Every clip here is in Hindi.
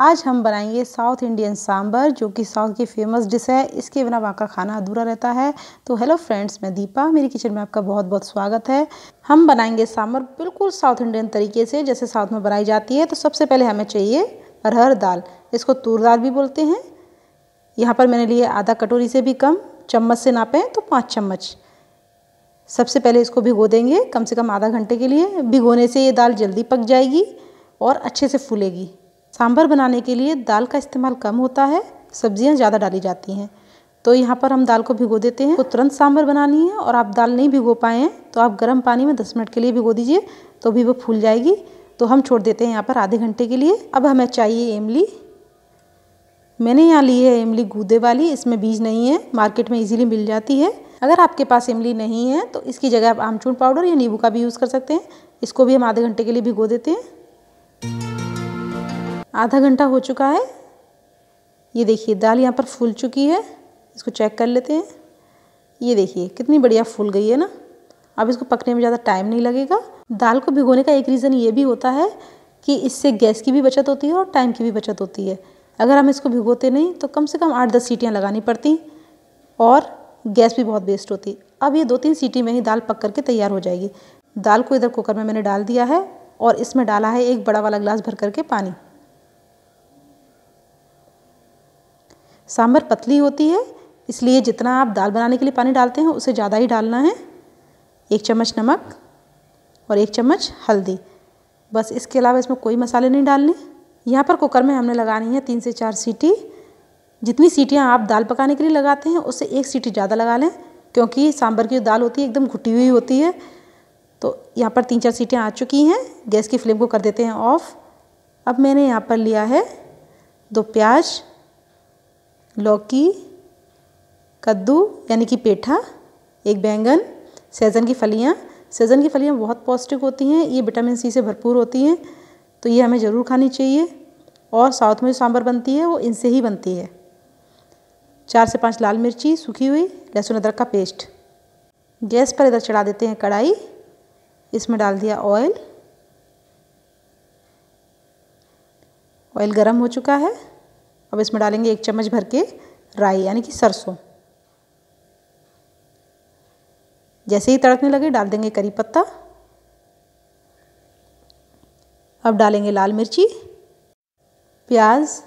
आज हम बनाएंगे साउथ इंडियन सांभर जो कि साउथ की फेमस डिश है इसके बिना वहाँ का खाना अधूरा रहता है तो हेलो फ्रेंड्स मैं दीपा मेरी किचन में आपका बहुत बहुत स्वागत है हम बनाएंगे सांभर बिल्कुल साउथ इंडियन तरीके से जैसे साउथ में बनाई जाती है तो सबसे पहले हमें चाहिए अरहर दाल इसको तूर दाल भी बोलते हैं यहाँ पर मैंने लिए आधा कटोरी से भी कम चम्मच से नापें तो पाँच चम्मच सबसे पहले इसको भिगो देंगे कम से कम आधा घंटे के लिए भिगोने से ये दाल जल्दी पक जाएगी और अच्छे से फूलेगी सांभर बनाने के लिए दाल का इस्तेमाल कम होता है सब्जियां ज़्यादा डाली जाती हैं तो यहाँ पर हम दाल को भिगो देते हैं तो तुरंत सांभर बनानी है और आप दाल नहीं भिगो पाए हैं तो आप गर्म पानी में दस मिनट के लिए भिगो दीजिए तो भी वो फूल जाएगी तो हम छोड़ देते हैं यहाँ पर आधे घंटे के लिए अब हमें चाहिए इमली मैंने यहाँ ली है इमली गूदे वाली इसमें बीज नहीं है मार्केट में इजीली मिल जाती है अगर आपके पास इमली नहीं है तो इसकी जगह आप आमचूर पाउडर या नींबू का भी यूज़ कर सकते हैं इसको भी हम आधे घंटे के लिए भिगो देते हैं आधा घंटा हो चुका है ये देखिए दाल यहाँ पर फूल चुकी है इसको चेक कर लेते हैं ये देखिए कितनी बढ़िया फूल गई है ना अब इसको पकने में ज़्यादा टाइम नहीं लगेगा दाल को भिगोने का एक रीज़न ये भी होता है कि इससे गैस की भी बचत होती है और टाइम की भी बचत होती है अगर हम इसको भिगोते नहीं तो कम से कम आठ दस सीटियाँ लगानी पड़ती और गैस भी बहुत वेस्ट होती अब ये दो तीन सीटी में ही दाल पक करके तैयार हो जाएगी दाल को इधर कुकर में मैंने डाल दिया है और इसमें डाला है एक बड़ा वाला गिलास भर करके पानी सांभर पतली होती है इसलिए जितना आप दाल बनाने के लिए पानी डालते हैं उसे ज़्यादा ही डालना है एक चम्मच नमक और एक चम्मच हल्दी बस इसके अलावा इसमें कोई मसाले नहीं डालने यहाँ पर कुकर में हमने लगानी है तीन से चार सीटी जितनी सीटियाँ आप दाल पकाने के लिए लगाते हैं उससे एक सीटी ज़्यादा लगा लें क्योंकि सांभर की जो दाल होती है एकदम घुटी हुई होती है तो यहाँ पर तीन चार सीटियाँ आ चुकी हैं गैस की फ्लेम को कर देते हैं ऑफ़ अब मैंने यहाँ पर लिया है दो प्याज लौकी कद्दू यानी कि पेठा एक बैंगन सेजन की फलियाँ सेजन की फलियाँ बहुत पौष्टिक होती हैं ये विटामिन सी से भरपूर होती हैं तो ये हमें ज़रूर खानी चाहिए और साउथ में जो सांभर बनती है वो इनसे ही बनती है चार से पांच लाल मिर्ची सूखी हुई लहसुन अदरक का पेस्ट गैस पर इधर चढ़ा देते हैं कढ़ाई इसमें डाल दिया ऑयल ऑयल गर्म हो चुका है अब इसमें डालेंगे एक चम्मच भर के राई यानी कि सरसों जैसे ही तड़कने लगे डाल देंगे करी पत्ता अब डालेंगे लाल मिर्ची प्याज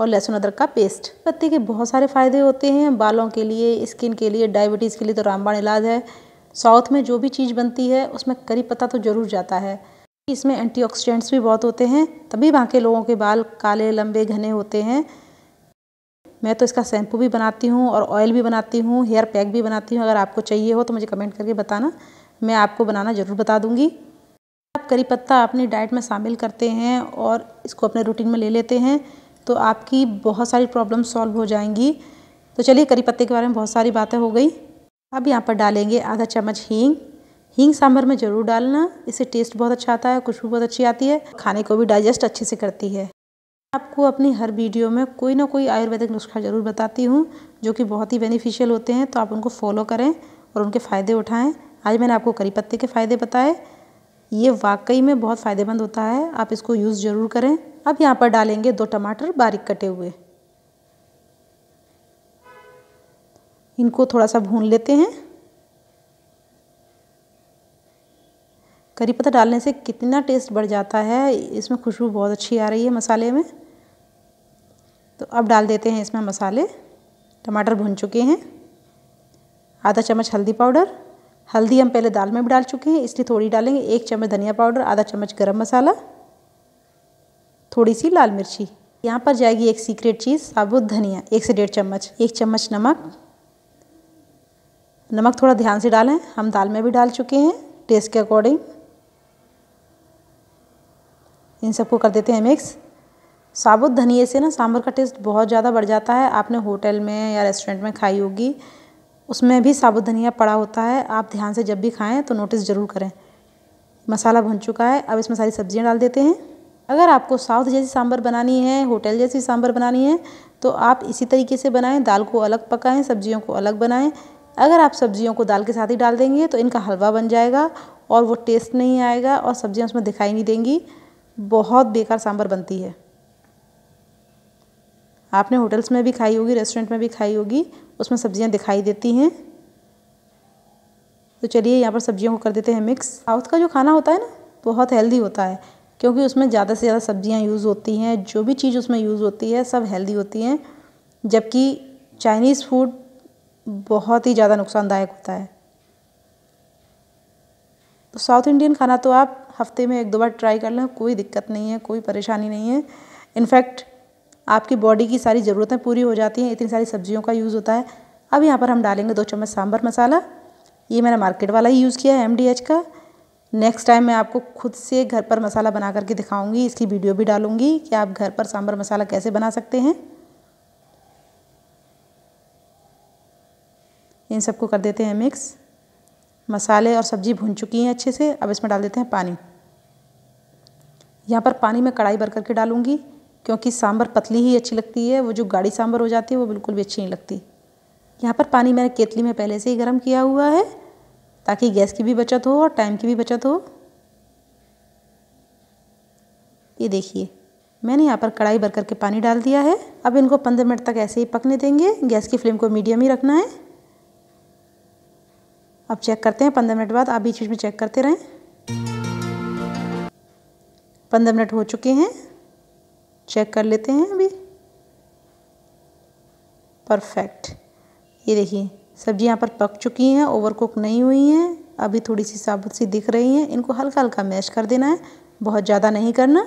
और लहसुन अदरक का पेस्ट पत्ते के बहुत सारे फ़ायदे होते हैं बालों के लिए स्किन के लिए डायबिटीज़ के लिए तो रामबाण इलाज है साउथ में जो भी चीज़ बनती है उसमें करी पत्ता तो ज़रूर जाता है इसमें एंटीऑक्सीडेंट्स भी बहुत होते हैं तभी वहाँ के लोगों के बाल काले लंबे घने होते हैं मैं तो इसका शैम्पू भी बनाती हूँ और ऑयल भी बनाती हूँ हेयर पैक भी बनाती हूँ अगर आपको चाहिए हो तो मुझे कमेंट करके बताना मैं आपको बनाना ज़रूर बता दूँगी आप करी पत्ता अपनी डाइट में शामिल करते हैं और इसको अपने रूटीन में ले लेते हैं तो आपकी बहुत सारी प्रॉब्लम सॉल्व हो जाएंगी तो चलिए करी पत्ते के बारे में बहुत सारी बातें हो गई अब यहाँ पर डालेंगे आधा चम्मच हींग हींग सांभर में ज़रूर डालना इससे टेस्ट बहुत अच्छा आता है खुशबू बहुत अच्छी आती है खाने को भी डाइजेस्ट अच्छे से करती है आपको अपनी हर वीडियो में कोई ना कोई आयुर्वेदिक नुस्खा ज़रूर बताती हूँ जो कि बहुत ही बेनिफिशियल होते हैं तो आप उनको फॉलो करें और उनके फ़ायदे उठाएं आज मैंने आपको करी पत्ते के फ़ायदे बताए ये वाकई में बहुत फ़ायदेमंद होता है आप इसको यूज़ ज़रूर करें अब यहाँ पर डालेंगे दो टमाटर बारीक कटे हुए इनको थोड़ा सा भून लेते हैं करी पत्ता डालने से कितना टेस्ट बढ़ जाता है इसमें खुशबू बहुत अच्छी आ रही है मसाले में तो अब डाल देते हैं इसमें मसाले टमाटर भुन चुके हैं आधा चम्मच हल्दी पाउडर हल्दी हम पहले दाल में भी डाल चुके हैं इसलिए थोड़ी डालेंगे एक चम्मच धनिया पाउडर आधा चम्मच गरम मसाला थोड़ी सी लाल मिर्ची यहाँ पर जाएगी एक सीक्रेट चीज़ साबुत धनिया एक से डेढ़ चम्मच एक चम्मच नमक नमक थोड़ा ध्यान से डालें हम दाल में भी डाल चुके हैं टेस्ट के अकॉर्डिंग इन सबको कर देते हैं मिक्स साबुत धनिए से ना सांभर का टेस्ट बहुत ज़्यादा बढ़ जाता है आपने होटल में या रेस्टोरेंट में खाई होगी उसमें भी साबुत धनिया पड़ा होता है आप ध्यान से जब भी खाएं तो नोटिस ज़रूर करें मसाला भुन चुका है अब इसमें सारी सब्ज़ियाँ डाल देते हैं अगर आपको साउथ जैसी सांभर बनानी है होटल जैसी सांभर बनानी है तो आप इसी तरीके से बनाएं दाल को अलग पकाएं सब्जियों को अलग बनाएं अगर आप सब्जियों को दाल के साथ ही डाल देंगे तो इनका हलवा बन जाएगा और वो टेस्ट नहीं आएगा और सब्जियां उसमें दिखाई नहीं देंगी बहुत बेकार सांभर बनती है आपने होटल्स में भी खाई होगी रेस्टोरेंट में भी खाई होगी उसमें सब्जियां दिखाई देती हैं तो चलिए यहाँ पर सब्जियों को कर देते हैं मिक्स साउथ का जो खाना होता है ना बहुत हेल्दी होता है क्योंकि उसमें ज़्यादा से ज़्यादा सब्जियाँ यूज़ होती हैं जो भी चीज़ उसमें यूज़ होती है सब हेल्दी होती हैं जबकि चाइनीज़ फूड बहुत ही ज़्यादा नुकसानदायक होता है तो साउथ इंडियन खाना तो आप हफ्ते में एक दो बार ट्राई कर लें कोई दिक्कत नहीं है कोई परेशानी नहीं है इनफैक्ट आपकी बॉडी की सारी ज़रूरतें पूरी हो जाती हैं इतनी सारी सब्जियों का यूज़ होता है अब यहाँ पर हम डालेंगे दो चम्मच सांभर मसाला ये मैंने मार्केट वाला ही यूज़ किया है एम का नेक्स्ट टाइम मैं आपको खुद से घर पर मसाला बना करके दिखाऊंगी इसकी वीडियो भी डालूंगी कि आप घर पर सांभर मसाला कैसे बना सकते हैं इन सबको कर देते हैं मिक्स मसाले और सब्ज़ी भून चुकी हैं अच्छे से अब इसमें डाल देते हैं पानी यहाँ पर पानी में कढ़ाई भर करके डालूँगी क्योंकि सांभर पतली ही अच्छी लगती है वो जो गाढ़ी सांभर हो जाती है वो बिल्कुल भी अच्छी नहीं लगती यहाँ पर पानी मैंने केतली में पहले से ही गर्म किया हुआ है ताकि गैस की भी बचत हो और टाइम की भी बचत हो ये देखिए मैंने यहाँ पर कढ़ाई भर करके पानी डाल दिया है अब इनको पंद्रह मिनट तक ऐसे ही पकने देंगे गैस की फ्लेम को मीडियम ही रखना है अब चेक करते हैं पंद्रह मिनट बाद आप बीच बीच में चेक करते रहें पंद्रह मिनट हो चुके हैं चेक कर लेते हैं अभी परफेक्ट ये देखिए सब्जी यहाँ पर पक चुकी हैं ओवर कुक नहीं हुई हैं अभी थोड़ी सी साबुत सी दिख रही हैं इनको हल्का हल्का मैश कर देना है बहुत ज़्यादा नहीं करना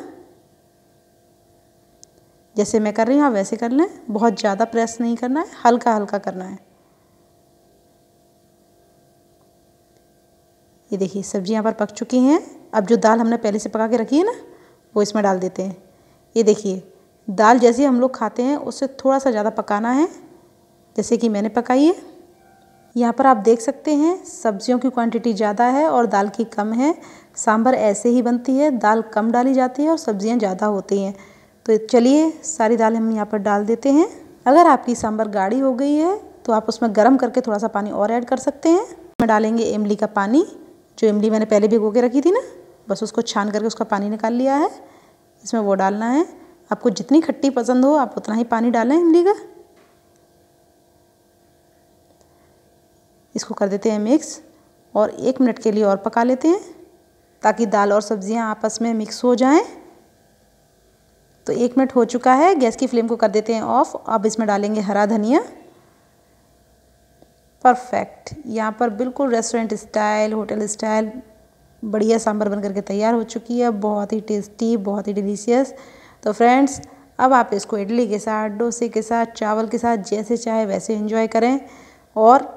जैसे मैं कर रही हूँ आप वैसे कर लें बहुत ज़्यादा प्रेस नहीं करना है हल्का हल्का करना है ये देखिए सब्जी यहाँ पर पक चुकी हैं अब जो दाल हमने पहले से पका के रखी है ना वो इसमें डाल देते हैं ये देखिए दाल जैसे हम लोग खाते हैं उससे थोड़ा सा ज़्यादा पकाना है जैसे कि मैंने पकाई है यहाँ पर आप देख सकते हैं सब्जियों की क्वांटिटी ज़्यादा है और दाल की कम है सांभर ऐसे ही बनती है दाल कम डाली जाती है और सब्जियाँ ज़्यादा होती हैं तो चलिए सारी दाल हम यहाँ पर डाल देते हैं अगर आपकी सांभर गाढ़ी हो गई है तो आप उसमें गर्म करके थोड़ा सा पानी और ऐड कर सकते हैं डालेंगे इमली का पानी जो इमली मैंने पहले भिगो के रखी थी ना बस उसको छान करके उसका पानी निकाल लिया है इसमें वो डालना है आपको जितनी खट्टी पसंद हो आप उतना ही पानी डालें इमली का इसको कर देते हैं मिक्स और एक मिनट के लिए और पका लेते हैं ताकि दाल और सब्जियां आपस में मिक्स हो जाएं तो एक मिनट हो चुका है गैस की फ्लेम को कर देते हैं ऑफ़ अब इसमें डालेंगे हरा धनिया परफेक्ट यहाँ पर बिल्कुल रेस्टोरेंट स्टाइल होटल स्टाइल बढ़िया सांभर बन करके तैयार हो चुकी है बहुत ही टेस्टी बहुत ही डिलीशियस तो फ्रेंड्स अब आप इसको इडली के साथ डोसे के साथ चावल के साथ जैसे चाहे वैसे इन्जॉय करें और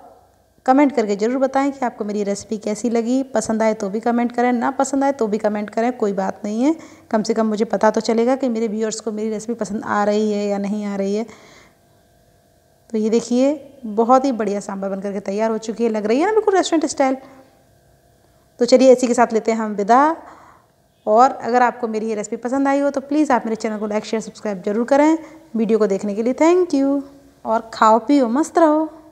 कमेंट करके ज़रूर बताएं कि आपको मेरी रेसिपी कैसी लगी पसंद आए तो भी कमेंट करें ना पसंद आए तो भी कमेंट करें कोई बात नहीं है कम से कम मुझे पता तो चलेगा कि मेरे व्यूअर्स को मेरी रेसिपी पसंद आ रही है या नहीं आ रही है तो ये देखिए बहुत ही बढ़िया सांभर बनकर के तैयार हो चुकी है लग रही है ना बिल्कुल रेस्टोरेंट स्टाइल तो चलिए इसी के साथ लेते हैं हम विदा और अगर आपको मेरी ये रेसिपी पसंद आई हो तो प्लीज़ आप मेरे चैनल को लाइक शेयर सब्सक्राइब जरूर करें वीडियो को देखने के लिए थैंक यू और खाओ पियो मस्त रहो